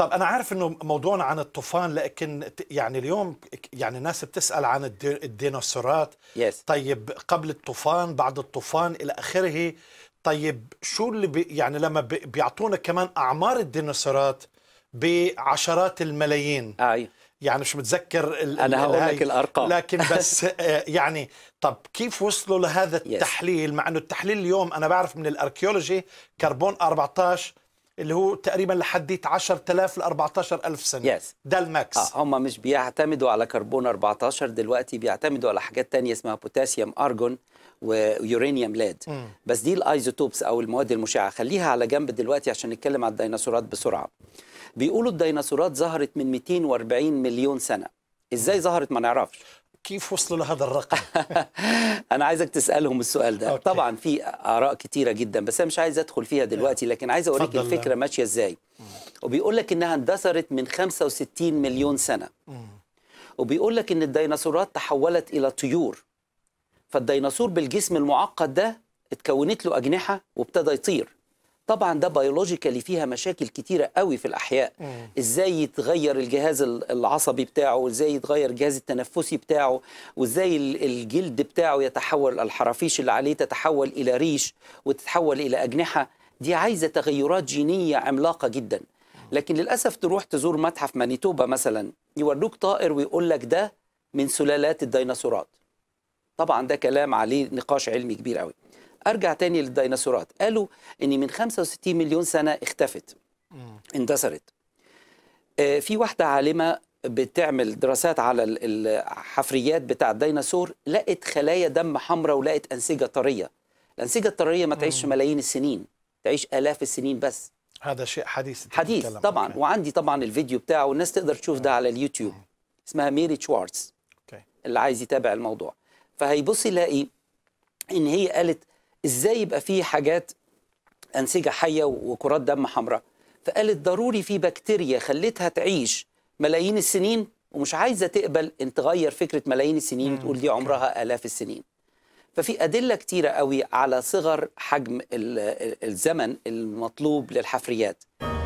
طب انا عارف انه موضوعنا عن الطوفان لكن يعني اليوم يعني الناس بتسال عن الديناصورات yes. طيب قبل الطوفان بعد الطوفان الى اخره طيب شو اللي بي يعني لما بي بيعطونا كمان اعمار الديناصورات بعشرات الملايين اي يعني مش متذكر انا هقول لك الارقام لكن بس آه، يعني طب كيف وصلوا لهذا التحليل yes. مع انه التحليل اليوم انا بعرف من الاركيولوجي كربون 14 اللي هو تقريبا لحد 10000 ل 14000 سنه yes. ده الماكس آه هم مش بيعتمدوا على كربون 14 دلوقتي بيعتمدوا على حاجات تانية اسمها بوتاسيوم ارجون ويورانيوم ليد بس دي الايزوتوبس او المواد المشعه خليها على جنب دلوقتي عشان نتكلم على الديناصورات بسرعه بيقولوا الديناصورات ظهرت من 240 مليون سنه ازاي ظهرت ما نعرفش كيف وصلوا لهذا الرقم؟ أنا عايزك تسألهم السؤال ده أوكي. طبعا في آراء كتيرة جدا بس أنا مش عايز أدخل فيها دلوقتي لكن عايز أوريك الفكرة ماشية إزاي وبيقول لك إنها اندثرت من 65 مليون سنة وبيقول لك إن الديناصورات تحولت إلى طيور فالديناصور بالجسم المعقد ده اتكونت له أجنحة وابتدى يطير طبعا ده بيولوجيكالي فيها مشاكل كتيره قوي في الاحياء مم. ازاي يتغير الجهاز العصبي بتاعه وازاي يتغير الجهاز التنفسي بتاعه وازاي الجلد بتاعه يتحول الحرافيش اللي عليه تتحول الى ريش وتتحول الى اجنحه دي عايزه تغيرات جينيه عملاقه جدا لكن للاسف تروح تزور متحف مانيتوبا مثلا يوروك طائر ويقول لك ده من سلالات الديناصورات طبعا ده كلام عليه نقاش علمي كبير قوي ارجع تاني للديناصورات قالوا ان من 65 مليون سنه اختفت اندثرت آه، في واحده عالمه بتعمل دراسات على الحفريات بتاع الديناصور لقت خلايا دم حمراء ولقت انسجه طريه الانسجه الطريه ما تعيش ملايين السنين تعيش الاف السنين بس هذا شيء حديث حديث طبعا أوكي. وعندي طبعا الفيديو بتاعه والناس تقدر تشوف ده على اليوتيوب اسمها ميري شوارتز أوكي. اللي عايز يتابع الموضوع فهيبص يلاقي ان هي قالت ازاي يبقى في حاجات انسجه حيه وكرات دم حمراء فقالت ضروري في بكتيريا خلتها تعيش ملايين السنين ومش عايزه تقبل ان تغير فكره ملايين السنين وتقول دي عمرها الاف السنين ففي ادله كتيره قوي على صغر حجم الزمن المطلوب للحفريات